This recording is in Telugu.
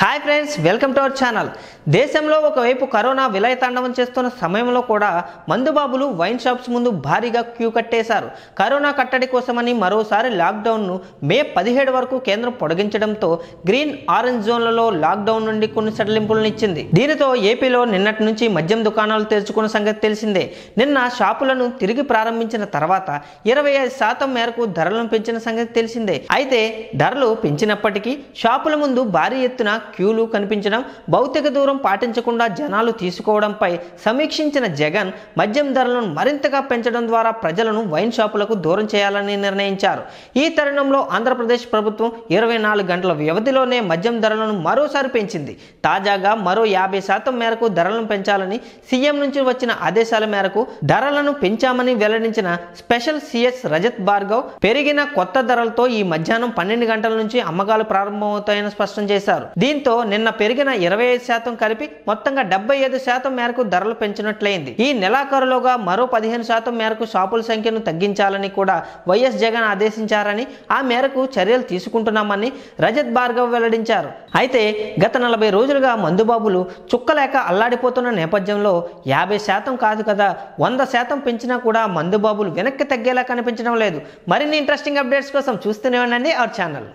hi friends welcome to our channel దేశంలో ఒకవైపు కరోనా విలయతాండవం చేస్తున్న సమయంలో కూడా మందుబాబులు వైన్ షాప్స్ ముందు భారీగా క్యూ కట్టేశారు కరోనా కట్టడి కోసమని మరోసారి లాక్డౌన్ను మే పదిహేడు వరకు కేంద్రం పొడిగించడంతో గ్రీన్ ఆరెంజ్ జోన్లలో లాక్డౌన్ నుండి కొన్ని సడలింపులను ఇచ్చింది దీనితో ఏపీలో నిన్నటి నుంచి మద్యం దుకాణాలు తెరుచుకున్న సంగతి తెలిసిందే నిన్న షాపులను తిరిగి ప్రారంభించిన తర్వాత ఇరవై ఐదు శాతం మేరకు ధరలను పెంచిన సంగతి తెలిసిందే అయితే ధరలు పెంచినప్పటికీ షాపుల ముందు భారీ ఎత్తున క్యూలు కనిపించడం భౌతిక దూరం పాటించకుండా జనాలు తీసుకోవడంపై సమీక్షించిన జగన్ మద్యం ధరలను మరింతగా పెంచడం ద్వారా ప్రజలను వైన్ షాపులకు దూరం చేయాలని నిర్ణయించారు ఈ తరుణంలో ఆంధ్రప్రదేశ్ ప్రభుత్వం ఇరవై నాలుగు గంటల వ్యవధిలోనే మద్యం ధరలను మరోసారి పెంచింది తాజాగా మరో యాభై శాతం మేరకు ధరలను పెంచాలని సీఎం నుంచి వచ్చిన ఆదేశాల మేరకు ధరలను పెంచామని వెల్లడించిన స్పెషల్ సిఎస్ రజత్ భార్గవ్ పెరిగిన కొత్త ధరలతో ఈ మధ్యాహ్నం పన్నెండు గంటల నుంచి అమ్మకాలు ప్రారంభమవుతాయని స్పష్టం చేశారు దీంతో నిన్న పెరిగిన ఇరవై ఐదు శాతం కలిపి మొత్తంగా డెబ్బై ఐదు శాతం మేరకు ధరలు పెంచినట్లయింది ఈ నెలాఖరులోగా మరో పదిహేను శాతం మేరకు షాపుల సంఖ్యను తగ్గించాలని కూడా వైఎస్ జగన్ ఆదేశించారని ఆ మేరకు చర్యలు తీసుకుంటున్నామని రజత్ భార్గవ్ వెల్లడించారు అయితే గత నలభై రోజులుగా మందుబాబులు చుక్కలేక అల్లాడిపోతున్న నేపథ్యంలో యాభై శాతం కాదు కదా వంద శాతం పెంచినా కూడా మందుబాబులు వెనక్కి తగ్గేలా కనిపించడం లేదు మరిన్ని ఇంట్రెస్టింగ్ అప్డేట్స్ కోసం చూస్తూనే ఉండండి అవర్ ఛానల్